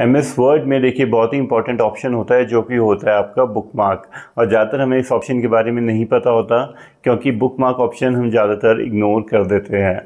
M S word में देखिए बहुत ही इंपॉर्टेंट ऑप्शन होता है जो कि होता है आपका बुक मार्क और ज़्यादातर हमें इस ऑप्शन के बारे में नहीं पता होता क्योंकि बुक मार्क ऑप्शन हम ज़्यादातर इग्नोर कर देते हैं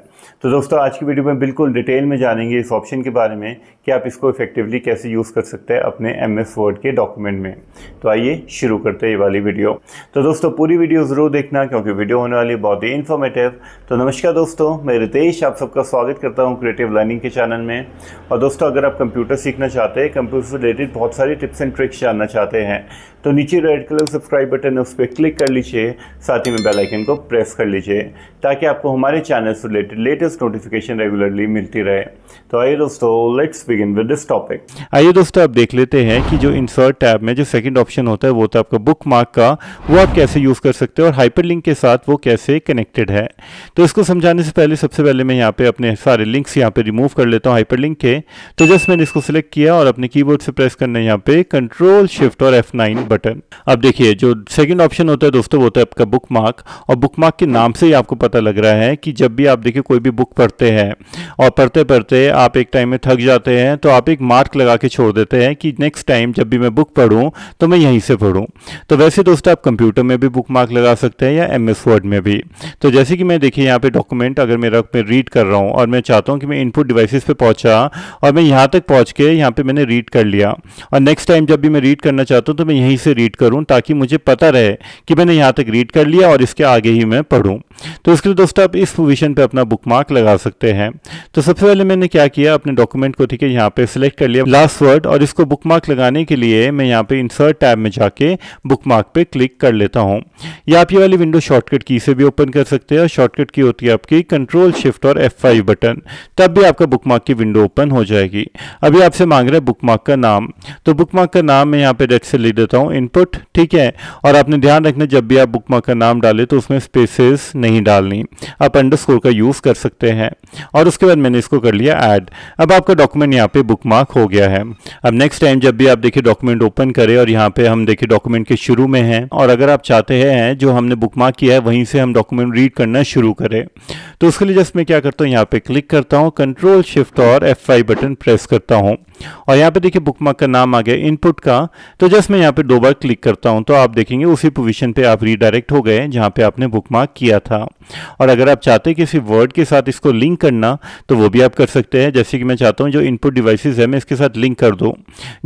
तो दोस्तों आज की वीडियो में बिल्कुल डिटेल में जानेंगे इस ऑप्शन के बारे में कि आप इसको इफेक्टिवली कैसे यूज़ कर सकते हैं अपने एम एस वर्ड के डॉक्यूमेंट में तो आइए शुरू करते हैं ये वाली वीडियो तो दोस्तों पूरी वीडियो ज़रूर देखना क्योंकि वीडियो होने वाली बहुत ही इन्फॉर्मेटिव तो नमस्कार दोस्तों मैं रितेश आप सबका स्वागत करता हूँ क्रिएटिव लर्निंग के चैनल में और दोस्तों अगर आप कंप्यूटर सीखना चाहते हैं कंप्यूटर से रिलेटेड बहुत सारी टिप्स एंड ट्रिक्स जानना चाहते हैं तो नीचे रेड कलर सब्सक्राइब बटन है उस पर क्लिक कर लीजिए साथ ही में बेलाइकन को प्रेस कर लीजिए ताकि आपको हमारे चैनल से रिलेटेड लेटेस्ट नोटिफिकेशन रेगुलरली मिलती रहे तो आइए दोस्तों let's begin with this topic आइए दोस्तों आप देख लेते हैं कि जो इंसर्ट टैब में जो सेकंड ऑप्शन होता है वो तो आपका बुक मार्क का वो आप कैसे यूज़ कर सकते हो और हाइपरलिंक के साथ वो कैसे कनेक्टेड है तो इसको समझाने से पहले सबसे पहले मैं यहाँ पे अपने सारे लिंक्स यहाँ पे रिमूव कर लेता हूँ हाइपरलिंक के तो जस्ट मैंने इसको सिलेक्ट किया और अपने की से प्रेस करना है यहाँ पे कंट्रोल शिफ्ट और एफ बटन अब देखिए जो सेकेंड ऑप्शन होता है दोस्तों वो होता तो है आपका बुक मार्क और बुक मार्क के नाम से ही आपको पता लग रहा है कि जब भी आप देखिए कोई कोई भी बुक पढ़ते हैं और पढ़ते पढ़ते आप एक टाइम में थक जाते हैं तो आप एक मार्क लगा के छोड़ देते हैं कि नेक्स्ट टाइम जब भी मैं बुक पढ़ूँ तो मैं यहीं से पढ़ूँ तो वैसे दोस्तों आप कंप्यूटर में भी बुक मार्क लगा सकते हैं या एम एस वर्ड में भी तो जैसे कि मैं देखिए यहाँ पर डॉक्यूमेंट अगर मेरा मैं रीड कर रहा हूँ और मैं चाहता हूँ कि मैं इनपुट डिवाइस पर पहुँचा और मैं यहाँ तक पहुँच के यहाँ पर मैंने रीड कर लिया और नेक्स्ट टाइम जब भी मैं रीड करना चाहता हूँ तो मैं यहीं से रीड करूँ ताकि मुझे पता रहे कि मैंने यहाँ तक रीड कर लिया और इसके आगे ही मैं पढ़ूँ तो इसके लिए दोस्तों आप इस पोजिशन पर अपना बुक मार्क लगा सकते हैं तो सबसे पहले मैंने क्या किया अपने डॉक्यूमेंट को ठीक है यहाँ पे सिलेक्ट कर लिया लास्ट वर्ड और इसको बुक मार्क लगाने के लिए मैं यहाँ पे इंसर्ट टैब में जाके बुक मार्क पर क्लिक कर लेता हूँ या आप ये वाली विंडो शॉर्टकट की से भी ओपन कर सकते हैं और शॉर्टकट की होती है आपकी कंट्रोल शिफ्ट और एफ बटन तब भी आपका बुक मार्क की विंडो ओपन हो जाएगी अभी आपसे मांग रहे हैं बुक मार्क का नाम तो बुक मार्क का नाम मैं यहाँ पे डेट से ले देता हूँ इनपुट ठीक है और आपने ध्यान रखना जब भी आप बुक मार्क का नाम डालें तो उसमें स्पेसेस नहीं डालनी आप स्कोर का यूज़ कर सकते हैं और उसके बाद मैंने इसको कर लिया ऐड अब आपका डॉक्यूमेंट यहाँ पे बुक हो गया है अब नेक्स्ट टाइम जब भी आप देखिए डॉक्यूमेंट ओपन करें और यहाँ पे हम देखिए डॉक्यूमेंट के शुरू में हैं और अगर आप चाहते हैं जो हमने बुक किया है वहीं से हम डॉक्यूमेंट रीड करना शुरू करें तो उसके लिए जस्ट मैं क्या करता हूँ यहाँ पे क्लिक करता हूँ कंट्रोल शिफ्ट और एफ बटन प्रेस करता हूँ और यहाँ पे देखिए बुक का नाम आ गया इनपुट का तो जस्ट मैं यहाँ पे दो बार क्लिक करता हूँ तो आप देखेंगे उसी पोजीशन पे आप रीडायरेक्ट हो गए जहाँ पे आपने बुक किया था और अगर आप चाहते हैं किसी वर्ड के साथ इसको लिंक करना तो वो भी आप कर सकते हैं जैसे कि मैं चाहता हूँ जो इनपुट डिवाइसेज है मैं इसके साथ लिंक कर दूँ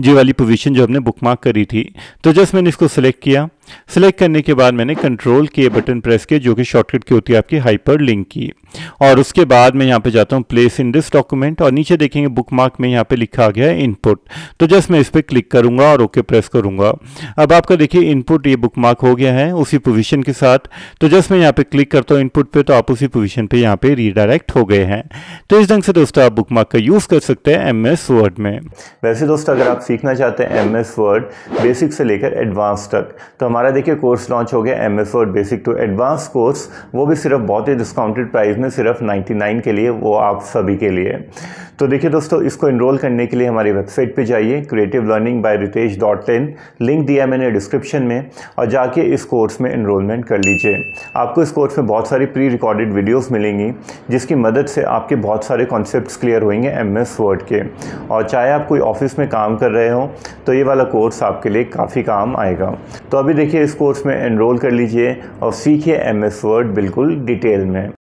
जी वाली पोजिशन जो हमने बुक करी थी तो जस्ट मैंने इसको सेलेक्ट किया सेलेक्ट करने के बाद मैंने कंट्रोल के बटन प्रेस किया जो कि शॉर्टकट की होती है आपकी हाइपर लिंक की और उसके बाद मैं यहाँ पे जाता हूँ प्लेस इन दिस डॉक्यूमेंट और नीचे देखेंगे बुकमार्क में यहाँ पे लिखा गया है इनपुट तो जस्ट मैं इस पर क्लिक करूँगा और ओके प्रेस करूँगा अब आपका देखिए इनपुट ये बुक हो गया है उसी पोजिशन के साथ तो जस्ट मैं यहाँ पे क्लिक करता हूँ इनपुट पर तो आप उसी पोजिशन पर यहाँ पे रीडायरेक्ट हो गए हैं तो इस ढंग से दोस्तों आप बुक का यूज़ कर सकते हैं एम वर्ड में वैसे दोस्तों अगर आप सीखना चाहते हैं एम वर्ड बेसिक से लेकर एडवांस तक तो हमारा देखिए कोर्स लॉन्च हो गया M S Word basic to advance course वो भी सिर्फ बहुत ही डिस्काउंटेड प्राइस में सिर्फ 99 के लिए वो आप सभी के लिए तो देखिए दोस्तों इसको इनरोल करने के लिए हमारी वेबसाइट पे जाइए creative learning by Ritesh dot in link दिया मैंने डिस्क्रिप्शन में और जाके इस कोर्स में इनरोलमेंट कर लीजिए आपको इस कोर्स में बहुत सारी प्री रिकॉर्डेड वीडियोस मिलेंगी जिसकी मदद से आपके बहुत सारे कॉन्सेप्ट क्लियर होंगे एम एस वर्ड के और चाहे आप कोई ऑफिस में काम कर रहे हो तो ये वाला कोर्स आपके लिए काफ़ी काम आएगा तो अभी देखिए इस कोर्स में एनरोल कर लीजिए और सीखिए एम एस वर्ड बिल्कुल डिटेल में